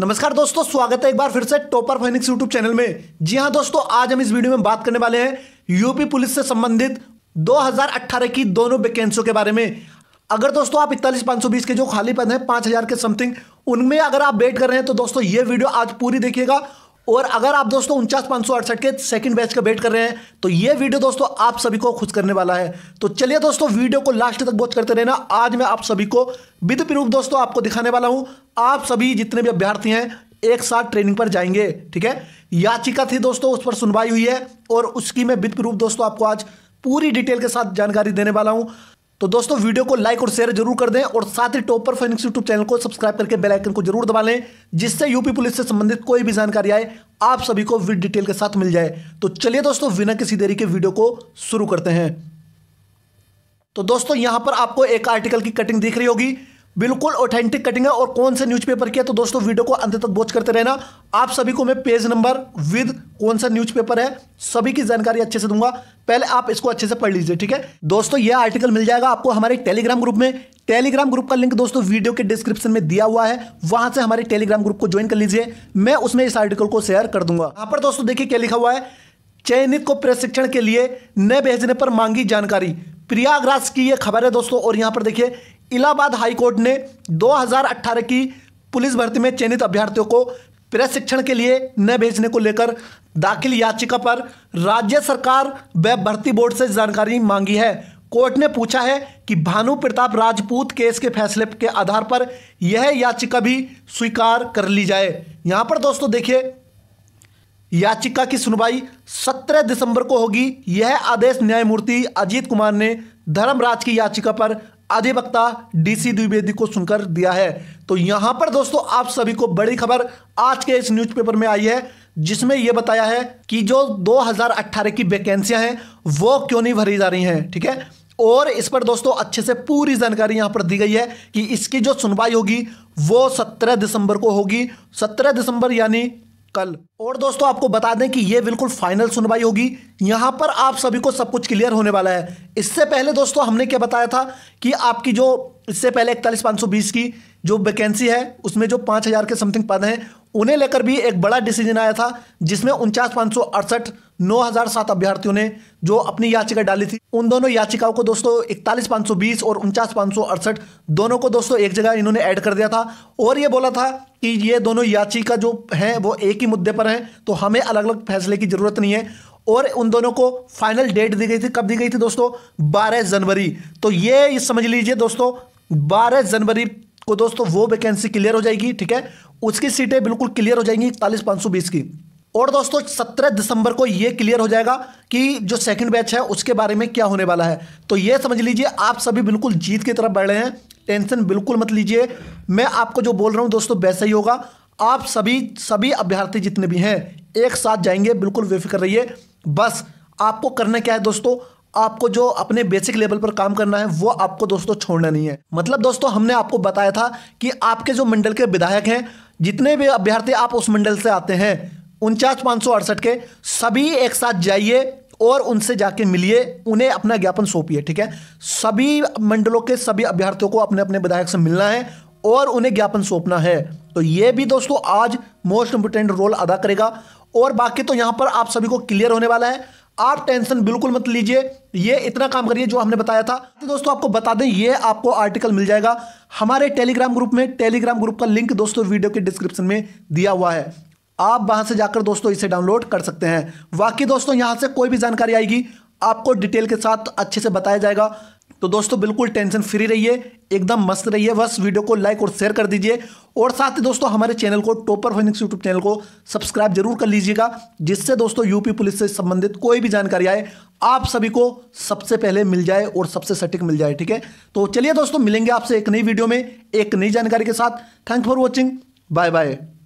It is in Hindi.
नमस्कार दोस्तों स्वागत है एक बार फिर से टॉपर फाइनिक्स यूट्यूब चैनल में जी हाँ दोस्तों आज हम इस वीडियो में बात करने वाले हैं यूपी पुलिस से संबंधित 2018 की दोनों वैकेंसियों के बारे में अगर दोस्तों आप इकतालीस पांच सौ बीस के जो खाली पद हैं हजार के समथिंग उनमें अगर आप वेट कर रहे हैं तो दोस्तों ये वीडियो आज पूरी देखिएगा और अगर आप दोस्तों उनचास पाँच सौ अड़सठ के सेकंड बैच का वेट कर रहे हैं तो ये वीडियो दोस्तों आप सभी को खुश करने वाला है तो चलिए दोस्तों वीडियो को लास्ट तक वॉच करते रहना आज मैं आप सभी को विद प्रूफ दोस्तों आपको दिखाने वाला हूं आप सभी जितने भी अभ्यर्थी हैं एक साथ ट्रेनिंग पर जाएंगे ठीक है याचिका थी दोस्तों उस पर सुनवाई हुई है और उसकी मैं विद प्रूफ दोस्तों आपको आज पूरी डिटेल के साथ जानकारी देने वाला हूँ तो दोस्तों वीडियो को लाइक और शेयर जरूर कर दें और साथ ही टॉपर पर फाइनेंस यूट्यूब चैनल को सब्सक्राइब करके बेल आइकन को जरूर दबा लें जिससे यूपी पुलिस से संबंधित कोई भी जानकारी आए आप सभी को विद डिटेल के साथ मिल जाए तो चलिए दोस्तों बिना किसी देरी के वीडियो को शुरू करते हैं तो दोस्तों यहां पर आपको एक आर्टिकल की कटिंग दिख रही होगी बिल्कुल ऑथेंटिक कटिंग है और कौन से न्यूज़पेपर की है तो दोस्तों वीडियो को अंत तक वॉच करते रहना आप सभी को मैं पेज नंबर विद कौन सा न्यूज़पेपर है सभी की जानकारी अच्छे से दूंगा पहले आप इसको अच्छे से पढ़ लीजिए ठीक है दोस्तों यह आर्टिकल मिल जाएगा आपको हमारे टेलीग्राम ग्रुप में टेलीग्राम ग्रुप का लिंक दोस्तों वीडियो के डिस्क्रिप्शन में दिया हुआ है वहां से हमारे टेलीग्राम ग्रुप को ज्वाइन कर लीजिए मैं उसमें इस आर्टिकल को शेयर कर दूंगा यहां पर दोस्तों देखिए क्या लिखा हुआ है चयनित को प्रशिक्षण के लिए न भेजने पर मांगी जानकारी प्रयागराज की ये खबर है दोस्तों और यहाँ पर देखिए इलाहाबाद हाईकोर्ट ने 2018 की पुलिस भर्ती में चयनित अभ्यर्थियों को प्रशिक्षण के लिए न भेजने को लेकर दाखिल याचिका पर राज्य सरकार व भर्ती बोर्ड से जानकारी मांगी है कोर्ट ने पूछा है कि भानु प्रताप राजपूत केस के फैसले के आधार पर यह याचिका भी स्वीकार कर ली जाए यहां पर दोस्तों देखिए याचिका की सुनवाई 17 दिसंबर को होगी यह आदेश न्यायमूर्ति अजीत कुमार ने धर्मराज की याचिका पर अधिवक्ता डीसी द्विवेदी को सुनकर दिया है तो यहां पर दोस्तों आप सभी को बड़ी खबर आज के इस न्यूज़पेपर में आई है जिसमें यह बताया है कि जो 2018 की वैकेंसियां हैं वो क्यों नहीं भरी जा रही हैं ठीक है थीके? और इस पर दोस्तों अच्छे से पूरी जानकारी यहां पर दी गई है कि इसकी जो सुनवाई होगी वो 17 दिसंबर को होगी 17 दिसंबर यानी कल और दोस्तों आपको बता दें कि ये बिल्कुल फाइनल सुनवाई होगी यहाँ पर आप सभी को सब कुछ क्लियर होने वाला है इससे पहले दोस्तों हमने क्या बताया था कि आपकी जो इससे पहले इकतालीस पाँच सौ बीस की जो वैकेंसी है उसमें जो पाँच हज़ार के समथिंग पद हैं उन्हें लेकर भी एक बड़ा डिसीजन आया था जिसमें उनचास सौ अड़सठ 9,007 अभ्यर्थियों ने जो अपनी याचिका डाली थी उन दोनों याचिकाओं को दोस्तों इकतालीस सौ बीस और उनचास सौ अड़सठ दोनों को दोस्तों एक जगह इन्होंने ऐड कर दिया था और ये बोला था कि ये दोनों याचिका जो है वो एक ही मुद्दे पर है तो हमें अलग अलग फैसले की जरूरत नहीं है और उन दोनों को फाइनल डेट दी गई थी कब दी गई थी दोस्तों 12 जनवरी तो ये समझ लीजिए दोस्तों 12 जनवरी को दोस्तों वो वैकेंसी क्लियर हो जाएगी ठीक है उसकी सीटें बिल्कुल क्लियर हो जाएंगी इकतालीस पांच सौ बीस की और दोस्तों 17 दिसंबर को ये क्लियर हो जाएगा कि जो सेकंड बैच है उसके बारे में क्या होने वाला है तो ये समझ लीजिए आप सभी बिल्कुल जीत की तरफ बढ़ रहे हैं टेंशन बिल्कुल मत लीजिए मैं आपको जो बोल रहा हूँ दोस्तों वैसा ही होगा आप सभी सभी अभ्यर्थी जितने भी हैं एक साथ जाएंगे बिल्कुल बेफिक्र रहिए बस आपको करना क्या है दोस्तों आपको जो अपने बेसिक लेवल पर काम करना है वो आपको दोस्तों छोड़ना नहीं है मतलब दोस्तों हमने आपको बताया था कि आपके जो मंडल के विधायक हैं जितने भी अभ्यर्थी आप उस मंडल से आते हैं उनचास पाँच सौ अड़सठ के सभी एक साथ जाइए और उनसे जाके मिलिए उन्हें अपना ज्ञापन सौंपिए ठीक है सभी मंडलों के सभी अभ्यर्थियों को अपने अपने विधायक से मिलना है और उन्हें ज्ञापन सौंपना है तो ये भी दोस्तों आज मोस्ट इंपोर्टेंट रोल अदा करेगा और बाकी तो यहाँ पर आप सभी को क्लियर होने वाला है आप टेंशन बिल्कुल मत लीजिए ये इतना काम करिए जो हमने बताया था तो दोस्तों आपको बता दें ये आपको आर्टिकल मिल जाएगा हमारे टेलीग्राम ग्रुप में टेलीग्राम ग्रुप का लिंक दोस्तों वीडियो के डिस्क्रिप्शन में दिया हुआ है आप वहां से जाकर दोस्तों इसे डाउनलोड कर सकते हैं बाकी दोस्तों यहां से कोई भी जानकारी आएगी आपको डिटेल के साथ अच्छे से बताया जाएगा तो दोस्तों बिल्कुल टेंशन फ्री रहिए एकदम मस्त रहिए बस वीडियो को लाइक और शेयर कर दीजिए और साथ ही दोस्तों हमारे चैनल को टोपर फोनिक्स यूट्यूब चैनल को सब्सक्राइब जरूर कर लीजिएगा जिससे दोस्तों यूपी पुलिस से संबंधित कोई भी जानकारी आए आप सभी को सबसे पहले मिल जाए और सबसे सटीक मिल जाए ठीक है तो चलिए दोस्तों मिलेंगे आपसे एक नई वीडियो में एक नई जानकारी के साथ thank for watching bye bye